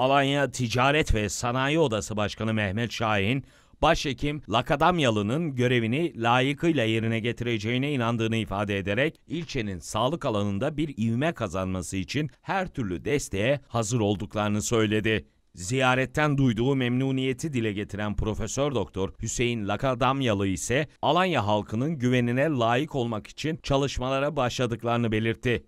Alanya Ticaret ve Sanayi Odası Başkanı Mehmet Şahin, Başhekim Lakadamyalı'nın görevini layıkıyla yerine getireceğine inandığını ifade ederek ilçenin sağlık alanında bir ivme kazanması için her türlü desteğe hazır olduklarını söyledi. Ziyaretten duyduğu memnuniyeti dile getiren Profesör Doktor Hüseyin Lakadamyalı ise Alanya halkının güvenine layık olmak için çalışmalara başladıklarını belirtti.